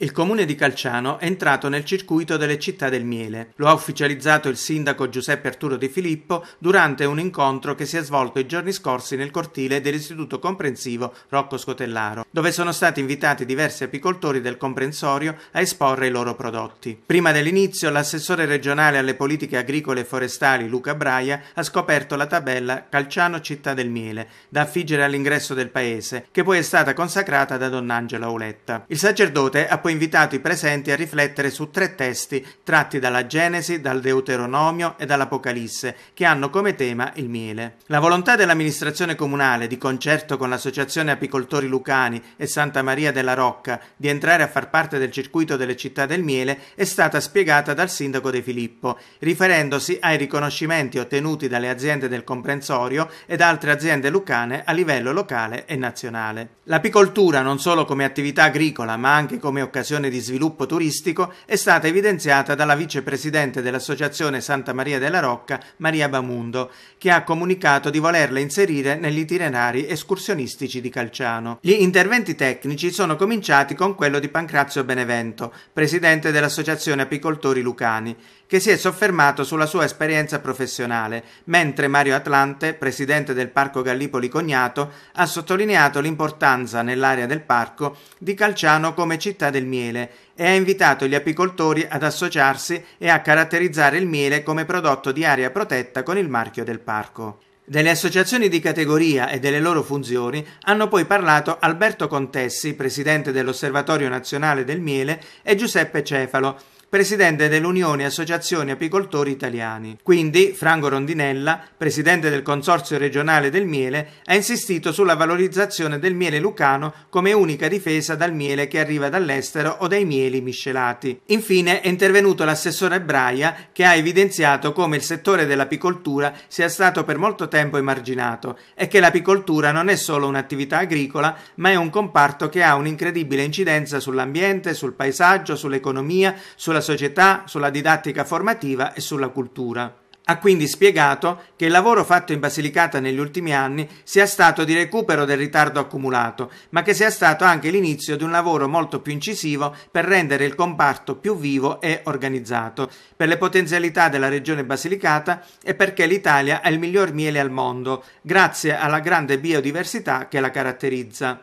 Il comune di Calciano è entrato nel circuito delle città del miele. Lo ha ufficializzato il sindaco Giuseppe Arturo Di Filippo durante un incontro che si è svolto i giorni scorsi nel cortile dell'istituto comprensivo Rocco Scotellaro, dove sono stati invitati diversi apicoltori del comprensorio a esporre i loro prodotti. Prima dell'inizio, l'assessore regionale alle politiche agricole e forestali Luca Braia ha scoperto la tabella Calciano città del miele, da affiggere all'ingresso del paese, che poi è stata consacrata da Don Angelo Auletta. Il sacerdote ha Marco ha invitato i presenti a riflettere su tre testi tratti dalla Genesi, dal Deuteronomio e dall'Apocalisse, che hanno come tema il miele. La volontà dell'amministrazione comunale, di concerto con l'Associazione Apicoltori Lucani e Santa Maria della Rocca, di entrare a far parte del circuito delle città del miele è stata spiegata dal sindaco De Filippo, riferendosi ai riconoscimenti ottenuti dalle aziende del comprensorio ed altre aziende lucane a livello locale e nazionale. L'apicoltura non solo come attività agricola, ma anche come occasione occasione di sviluppo turistico è stata evidenziata dalla vicepresidente dell'Associazione Santa Maria della Rocca, Maria Bamundo, che ha comunicato di volerla inserire negli itinerari escursionistici di Calciano. Gli interventi tecnici sono cominciati con quello di Pancrazio Benevento, presidente dell'Associazione Apicoltori Lucani, che si è soffermato sulla sua esperienza professionale, mentre Mario Atlante, presidente del Parco Gallipoli Cognato, ha sottolineato l'importanza nell'area del parco di Calciano come città del miele e ha invitato gli apicoltori ad associarsi e a caratterizzare il miele come prodotto di area protetta con il marchio del parco. Delle associazioni di categoria e delle loro funzioni hanno poi parlato Alberto Contessi, presidente dell'Osservatorio nazionale del miele, e Giuseppe Cefalo, presidente dell'Unione Associazioni Apicoltori Italiani. Quindi Franco Rondinella, presidente del Consorzio regionale del miele, ha insistito sulla valorizzazione del miele lucano come unica difesa dal miele che arriva dall'estero o dai mieli miscelati. Infine è intervenuto l'assessore Braia che ha evidenziato come il settore dell'apicoltura sia stato per molto tempo emarginato e che l'apicoltura non è solo un'attività agricola, ma è un comparto che ha un'incredibile incidenza sull'ambiente, sul paesaggio, sull'economia, sulla sulla società, sulla didattica formativa e sulla cultura. Ha quindi spiegato che il lavoro fatto in Basilicata negli ultimi anni sia stato di recupero del ritardo accumulato, ma che sia stato anche l'inizio di un lavoro molto più incisivo per rendere il comparto più vivo e organizzato, per le potenzialità della regione Basilicata e perché l'Italia ha il miglior miele al mondo, grazie alla grande biodiversità che la caratterizza.